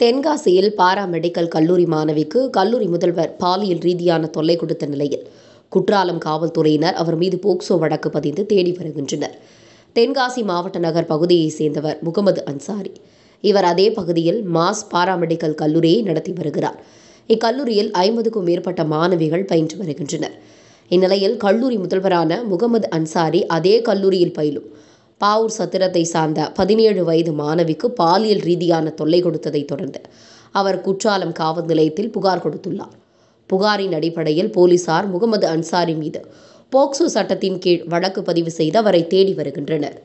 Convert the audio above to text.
தென்காசியில் பாரா மெடிக்கல் கல்லூரி மாணவிக்கு கல்லூரி முதல்வர் பாலியல் ரீதியான தொல்லை கொடுத்த நிலையில் குற்றாலம் காவல்துறையினர் அவர் மீது போக்சோ வழக்கு பதிந்து தேடி வருகின்றனர் தென்காசி மாவட்ட நகர் பகுதியைச் சேர்ந்தவர் முகமது அன்சாரி இவர் அதே பகுதியில் மாஸ் பாராமெடிக்கல் கல்லூரியை நடத்தி வருகிறார் இக்கல்லூரியில் ஐம்பதுக்கும் மேற்பட்ட மாணவிகள் பயின்று வருகின்றனர் இந்நிலையில் கல்லூரி முதல்வரான முகமது அன்சாரி அதே கல்லூரியில் பயிலும் பாவூர் சத்திரத்தை சார்ந்த பதினேழு வயது மாணவிக்கு பாலியல் ரீதியான தொல்லை கொடுத்ததை தொடர்ந்து அவர் குற்றாலம் காவல் நிலையத்தில் புகார் கொடுத்துள்ளார் புகாரின் அடிப்படையில் போலீசார் முகமது அன்சாரி மீது போக்சோ சட்டத்தின் கீழ் வழக்கு பதிவு செய்து அவரை தேடி வருகின்றனர்